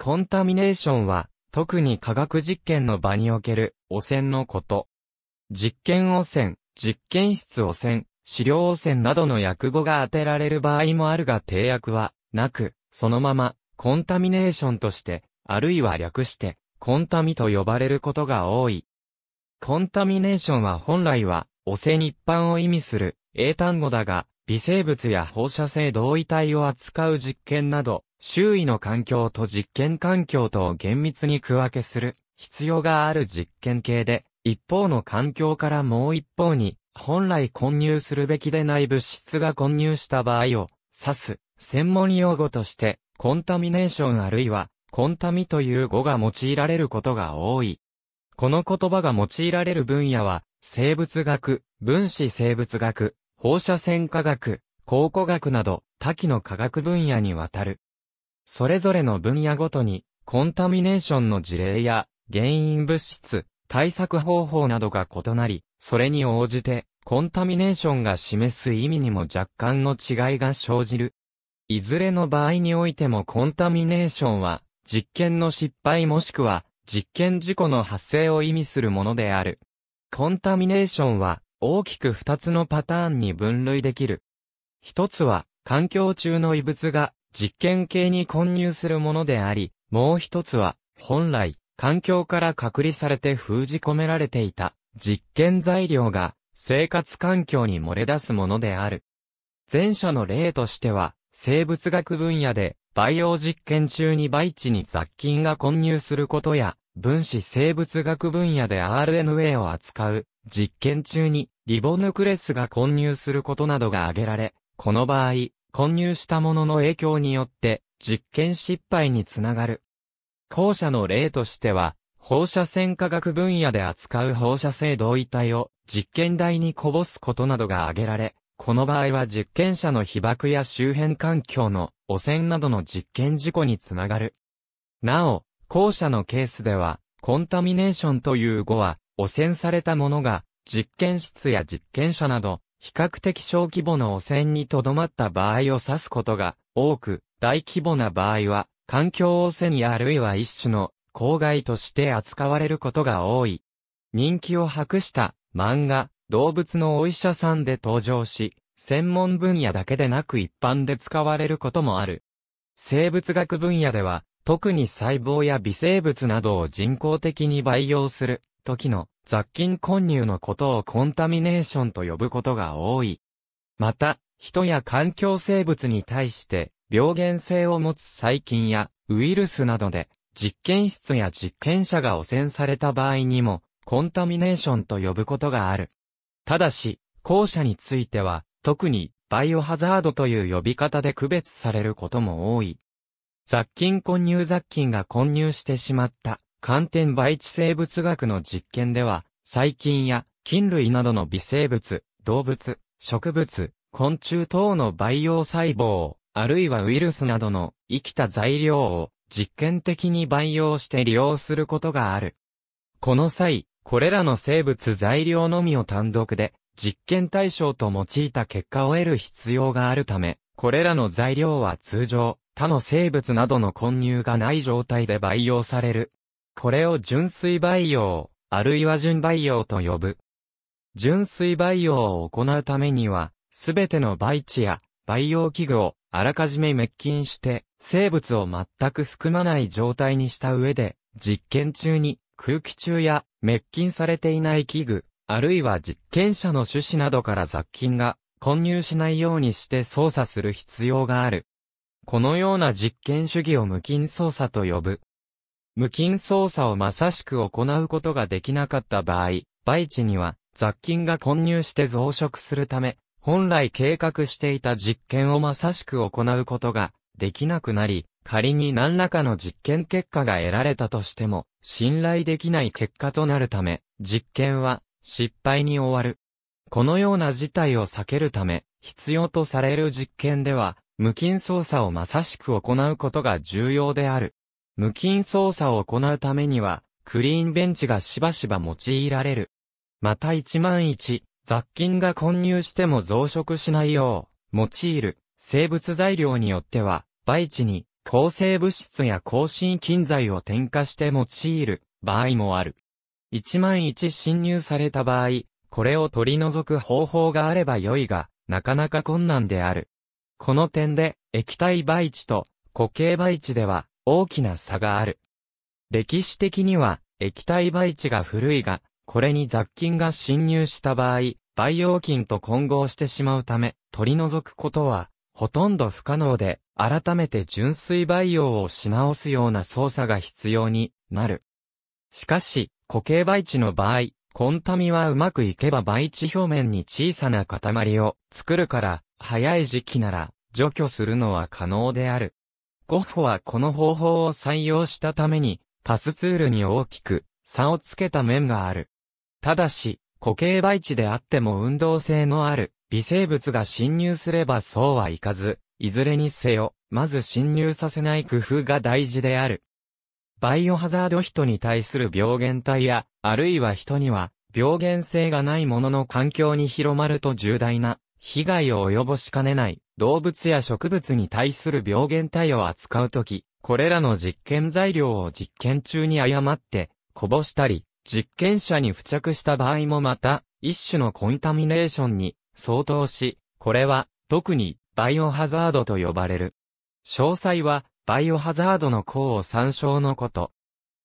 コンタミネーションは、特に科学実験の場における汚染のこと。実験汚染、実験室汚染、資料汚染などの訳語が当てられる場合もあるが定訳はなく、そのままコンタミネーションとして、あるいは略して、コンタミと呼ばれることが多い。コンタミネーションは本来は、汚染一般を意味する英単語だが、微生物や放射性同位体を扱う実験など、周囲の環境と実験環境とを厳密に区分けする必要がある実験系で、一方の環境からもう一方に、本来混入するべきでない物質が混入した場合を指す専門用語として、コンタミネーションあるいは、コンタミという語が用いられることが多い。この言葉が用いられる分野は、生物学、分子生物学、放射線科学、考古学など多岐の科学分野にわたる。それぞれの分野ごとに、コンタミネーションの事例や原因物質、対策方法などが異なり、それに応じて、コンタミネーションが示す意味にも若干の違いが生じる。いずれの場合においてもコンタミネーションは、実験の失敗もしくは、実験事故の発生を意味するものである。コンタミネーションは、大きく二つのパターンに分類できる。一つは、環境中の異物が実験系に混入するものであり、もう一つは、本来、環境から隔離されて封じ込められていた実験材料が生活環境に漏れ出すものである。前者の例としては、生物学分野で培養実験中に培地に雑菌が混入することや、分子生物学分野で RNA を扱う実験中にリボヌクレスが混入することなどが挙げられ、この場合、混入したものの影響によって実験失敗につながる。後者の例としては、放射線科学分野で扱う放射性同位体を実験台にこぼすことなどが挙げられ、この場合は実験者の被爆や周辺環境の汚染などの実験事故につながる。なお、後者のケースでは、コンタミネーションという語は、汚染されたものが、実験室や実験者など、比較的小規模の汚染にとどまった場合を指すことが多く、大規模な場合は、環境汚染やあるいは一種の公害として扱われることが多い。人気を博した漫画、動物のお医者さんで登場し、専門分野だけでなく一般で使われることもある。生物学分野では、特に細胞や微生物などを人工的に培養する時の雑菌混入のことをコンタミネーションと呼ぶことが多い。また、人や環境生物に対して病原性を持つ細菌やウイルスなどで実験室や実験者が汚染された場合にもコンタミネーションと呼ぶことがある。ただし、後者については特にバイオハザードという呼び方で区別されることも多い。雑菌混入雑菌が混入してしまった、寒天培地生物学の実験では、細菌や菌類などの微生物、動物、植物、昆虫等の培養細胞、あるいはウイルスなどの生きた材料を実験的に培養して利用することがある。この際、これらの生物材料のみを単独で実験対象と用いた結果を得る必要があるため、これらの材料は通常、他の生物などの混入がない状態で培養される。これを純粋培養、あるいは純培養と呼ぶ。純粋培養を行うためには、すべての培地や培養器具をあらかじめ滅菌して生物を全く含まない状態にした上で実験中に空気中や滅菌されていない器具、あるいは実験者の種子などから雑菌が混入しないようにして操作する必要がある。このような実験主義を無菌操作と呼ぶ。無菌操作をまさしく行うことができなかった場合、培地には雑菌が混入して増殖するため、本来計画していた実験をまさしく行うことができなくなり、仮に何らかの実験結果が得られたとしても、信頼できない結果となるため、実験は失敗に終わる。このような事態を避けるため、必要とされる実験では、無菌操作をまさしく行うことが重要である。無菌操作を行うためには、クリーンベンチがしばしば用いられる。また1万1、雑菌が混入しても増殖しないよう、用いる生物材料によっては、培地に抗生物質や抗真菌剤を添加して用いる場合もある。1万1侵入された場合、これを取り除く方法があれば良いが、なかなか困難である。この点で、液体培地と固形培地では大きな差がある。歴史的には、液体培地が古いが、これに雑菌が侵入した場合、培養菌と混合してしまうため、取り除くことは、ほとんど不可能で、改めて純粋培養をし直すような操作が必要になる。しかし、固形培地の場合、コンタミはうまくいけば培地表面に小さな塊を作るから、早い時期なら除去するのは可能である。ゴッホはこの方法を採用したために、パスツールに大きく差をつけた面がある。ただし、固形培地であっても運動性のある微生物が侵入すればそうはいかず、いずれにせよ、まず侵入させない工夫が大事である。バイオハザード人に対する病原体や、あるいは人には病原性がないものの環境に広まると重大な被害を及ぼしかねない動物や植物に対する病原体を扱うとき、これらの実験材料を実験中に誤ってこぼしたり、実験者に付着した場合もまた、一種のコンタミネーションに相当し、これは特にバイオハザードと呼ばれる。詳細はバイオハザードの項を参照のこと。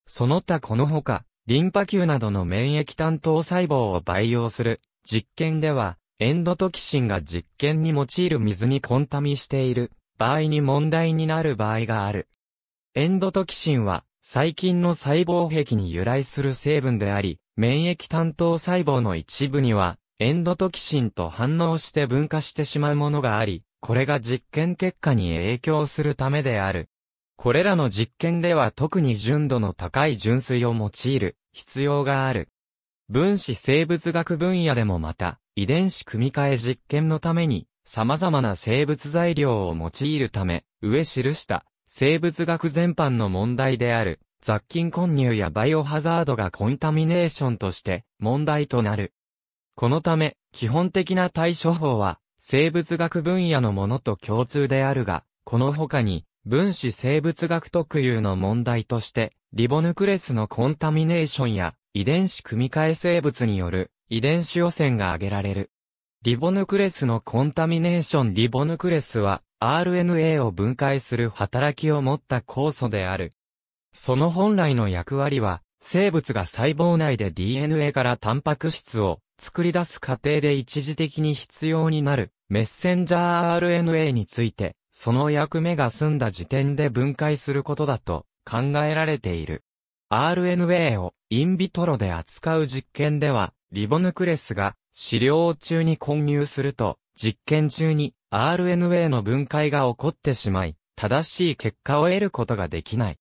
その他このほか、リンパ球などの免疫担当細胞を培養する実験では、エンドトキシンが実験に用いる水にンタミしている場合に問題になる場合がある。エンドトキシンは細菌の細胞壁に由来する成分であり、免疫担当細胞の一部にはエンドトキシンと反応して分化してしまうものがあり、これが実験結果に影響するためである。これらの実験では特に純度の高い純水を用いる必要がある。分子生物学分野でもまた、遺伝子組み換え実験のために、様々な生物材料を用いるため、上記した生物学全般の問題である、雑菌混入やバイオハザードがコンタミネーションとして問題となる。このため、基本的な対処法は、生物学分野のものと共通であるが、この他に、分子生物学特有の問題として、リボヌクレスのコンタミネーションや、遺伝子組み換え生物による遺伝子汚染が挙げられる。リボヌクレスのコンタミネーションリボヌクレスは RNA を分解する働きを持った酵素である。その本来の役割は、生物が細胞内で DNA からタンパク質を作り出す過程で一時的に必要になるメッセンジャー RNA について、その役目が済んだ時点で分解することだと考えられている。RNA をインビトロで扱う実験では、リボヌクレスが飼料中に混入すると、実験中に RNA の分解が起こってしまい、正しい結果を得ることができない。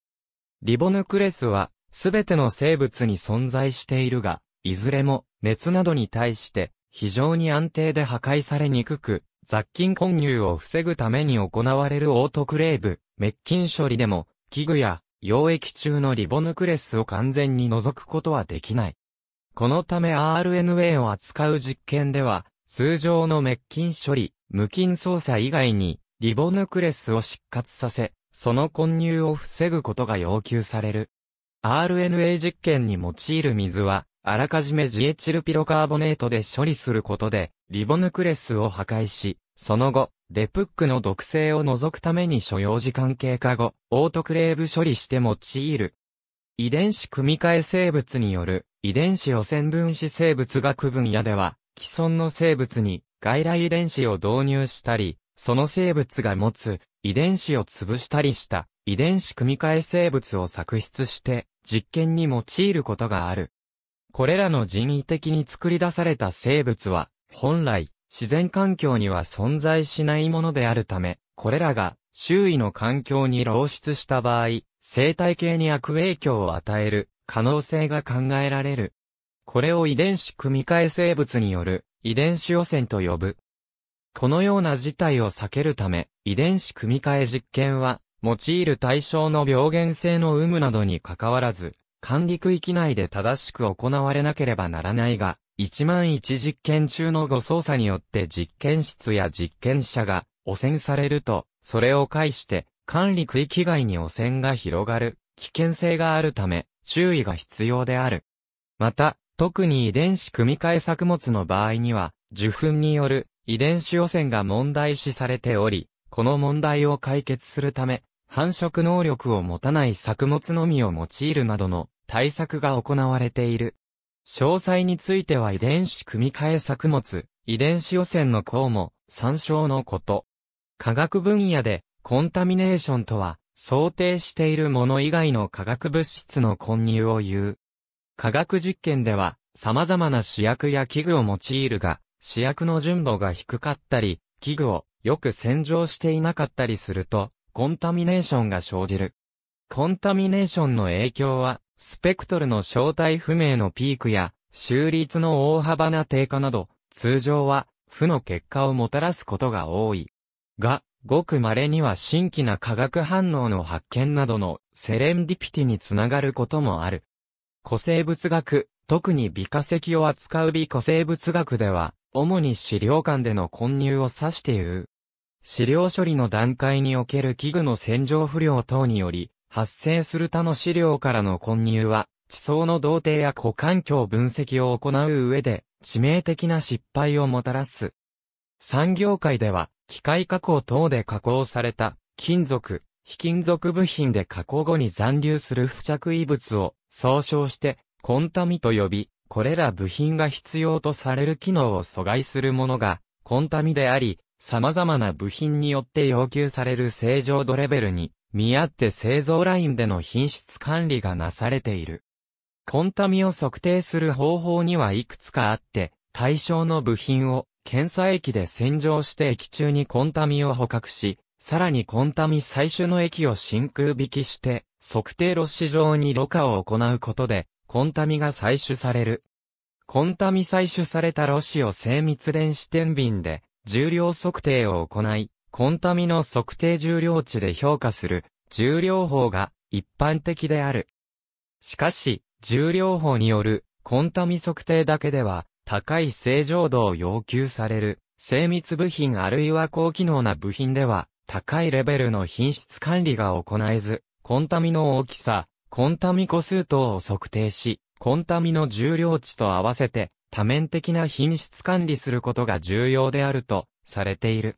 リボヌクレスは、すべての生物に存在しているが、いずれも熱などに対して非常に安定で破壊されにくく、雑菌混入を防ぐために行われるオートクレーブ、滅菌処理でも、器具や溶液中のリボヌクレスを完全に除くことはできない。このため RNA を扱う実験では、通常の滅菌処理、無菌操作以外に、リボヌクレスを失活させ、その混入を防ぐことが要求される。RNA 実験に用いる水は、あらかじめジエチルピロカーボネートで処理することで、リボヌクレスを破壊し、その後、デプックの毒性を除くために所要時間経過後、オートクレーブ処理して用いる。遺伝子組み換え生物による遺伝子汚染分子生物学分野では、既存の生物に外来遺伝子を導入したり、その生物が持つ遺伝子を潰したりした遺伝子組み換え生物を作出して実験に用いることがある。これらの人為的に作り出された生物は、本来、自然環境には存在しないものであるため、これらが周囲の環境に漏出した場合、生態系に悪影響を与える可能性が考えられる。これを遺伝子組み換え生物による遺伝子汚染と呼ぶ。このような事態を避けるため、遺伝子組み換え実験は、用いる対象の病原性の有無などに関わらず、管理区域内で正しく行われなければならないが、1万1実験中の誤操作によって実験室や実験者が汚染されると、それを介して管理区域外に汚染が広がる危険性があるため注意が必要である。また、特に遺伝子組み換え作物の場合には、受粉による遺伝子汚染が問題視されており、この問題を解決するため、繁殖能力を持たない作物のみを用いるなどの対策が行われている。詳細については遺伝子組み換え作物、遺伝子汚染の項も参照のこと。科学分野でコンタミネーションとは想定しているもの以外の化学物質の混入を言う。化学実験では様々な試薬や器具を用いるが、試薬の純度が低かったり、器具をよく洗浄していなかったりすると、コンタミネーションが生じる。コンタミネーションの影響はスペクトルの正体不明のピークや、収率の大幅な低下など、通常は、負の結果をもたらすことが多い。が、ごく稀には新規な化学反応の発見などのセレンディピティにつながることもある。古生物学、特に微化石を扱う微古生物学では、主に資料館での混入を指して言う。資料処理の段階における器具の洗浄不良等により、発生する他の資料からの混入は、地層の動定や股環境分析を行う上で、致命的な失敗をもたらす。産業界では、機械加工等で加工された、金属、非金属部品で加工後に残留する付着異物を、総称して、コンタミと呼び、これら部品が必要とされる機能を阻害するものが、コンタミであり、様々な部品によって要求される正常度レベルに見合って製造ラインでの品質管理がなされている。コンタミを測定する方法にはいくつかあって、対象の部品を検査液で洗浄して液中にコンタミを捕獲し、さらにコンタミ最初の液を真空引きして、測定炉子状にろ過を行うことで、コンタミが採取される。コンタミ採取された炉紙を精密電子天秤で、重量測定を行い、コンタミの測定重量値で評価する重量法が一般的である。しかし、重量法によるコンタミ測定だけでは高い正常度を要求される精密部品あるいは高機能な部品では高いレベルの品質管理が行えず、コンタミの大きさ、コンタミ個数等を測定し、コンタミの重量値と合わせて多面的な品質管理することが重要であるとされている。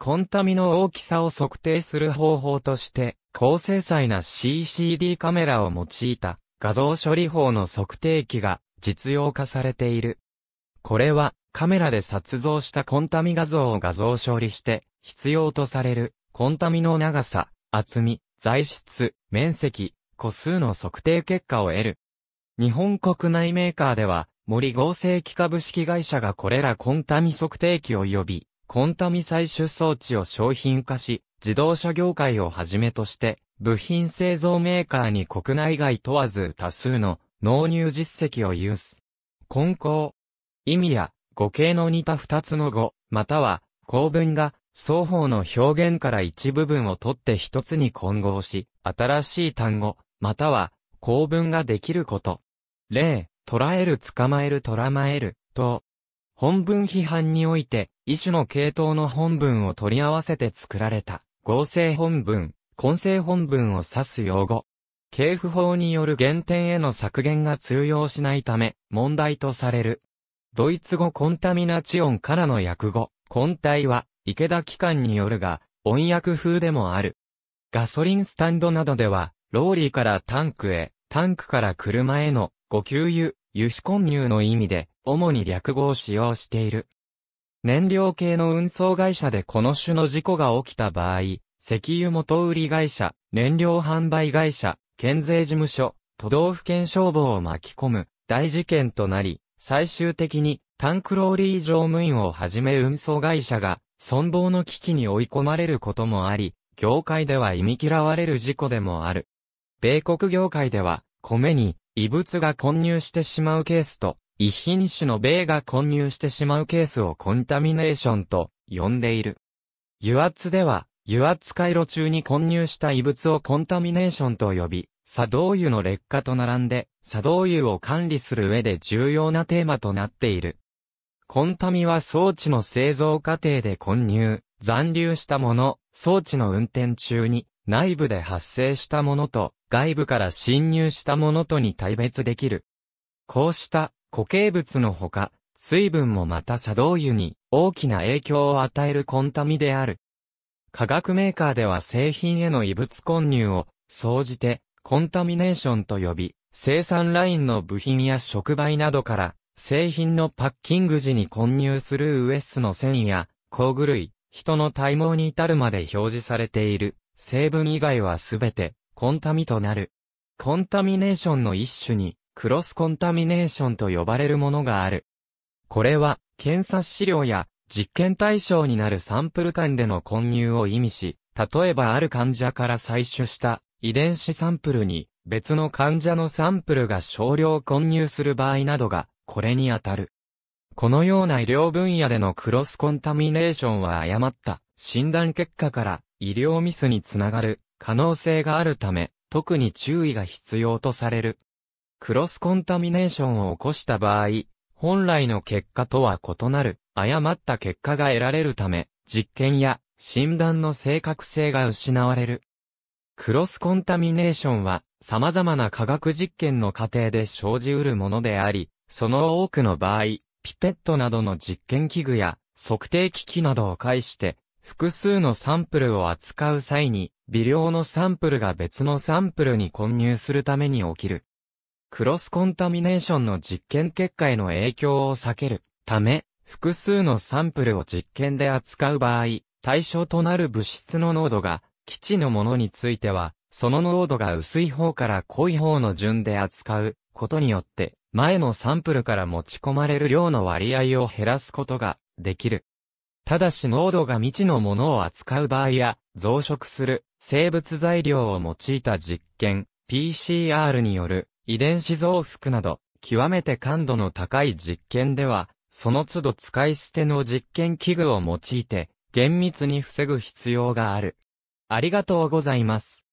コンタミの大きさを測定する方法として、高精細な CCD カメラを用いた画像処理法の測定器が実用化されている。これはカメラで撮像したコンタミ画像を画像処理して必要とされるコンタミの長さ、厚み、材質、面積、個数の測定結果を得る。日本国内メーカーでは森合成機株式会社がこれらコンタミ測定器を呼び、コンタミ採取装置を商品化し、自動車業界をはじめとして、部品製造メーカーに国内外問わず多数の納入実績を有す。根項。意味や語形の似た二つの語、または構文が双方の表現から一部分を取って一つに混合し、新しい単語、または構文ができること。例、捉える捕まえる捕らまえる、と、本文批判において、異種の系統の本文を取り合わせて作られた合成本文、混成本文を指す用語。系譜法による原点への削減が通用しないため、問題とされる。ドイツ語コンタミナチオンからの訳語、根体は、池田機関によるが、音訳風でもある。ガソリンスタンドなどでは、ローリーからタンクへ、タンクから車への、ご給油、油脂混入の意味で、主に略語を使用している。燃料系の運送会社でこの種の事故が起きた場合、石油元売り会社、燃料販売会社、県税事務所、都道府県消防を巻き込む大事件となり、最終的にタンクローリー乗務員をはじめ運送会社が存亡の危機に追い込まれることもあり、業界では忌み嫌われる事故でもある。米国業界では、米に異物が混入してしまうケースと、遺品種の米が混入してしまうケースをコンタミネーションと呼んでいる。油圧では、油圧回路中に混入した異物をコンタミネーションと呼び、作動油の劣化と並んで、作動油を管理する上で重要なテーマとなっている。コンタミは装置の製造過程で混入、残留したもの、装置の運転中に、内部で発生したものと、外部から侵入したものとに対別できる。こうした固形物のほか、水分もまた作動油に大きな影響を与えるコンタミである。化学メーカーでは製品への異物混入を、総じて、コンタミネーションと呼び、生産ラインの部品や触媒などから、製品のパッキング時に混入するウエスの繊維や、工具類、人の体毛に至るまで表示されている、成分以外はすべて、コンタミとなる。コンタミネーションの一種に、クロスコンタミネーションと呼ばれるものがある。これは、検査資料や実験対象になるサンプル間での混入を意味し、例えばある患者から採取した遺伝子サンプルに別の患者のサンプルが少量混入する場合などがこれにあたる。このような医療分野でのクロスコンタミネーションは誤った診断結果から医療ミスにつながる可能性があるため特に注意が必要とされる。クロスコンタミネーションを起こした場合、本来の結果とは異なる、誤った結果が得られるため、実験や診断の正確性が失われる。クロスコンタミネーションは、様々な科学実験の過程で生じうるものであり、その多くの場合、ピペットなどの実験器具や測定機器などを介して、複数のサンプルを扱う際に、微量のサンプルが別のサンプルに混入するために起きる。クロスコンタミネーションの実験結果への影響を避けるため、複数のサンプルを実験で扱う場合、対象となる物質の濃度が、基地のものについては、その濃度が薄い方から濃い方の順で扱うことによって、前のサンプルから持ち込まれる量の割合を減らすことができる。ただし濃度が未知のものを扱う場合や、増殖する生物材料を用いた実験、PCR による遺伝子増幅など、極めて感度の高い実験では、その都度使い捨ての実験器具を用いて、厳密に防ぐ必要がある。ありがとうございます。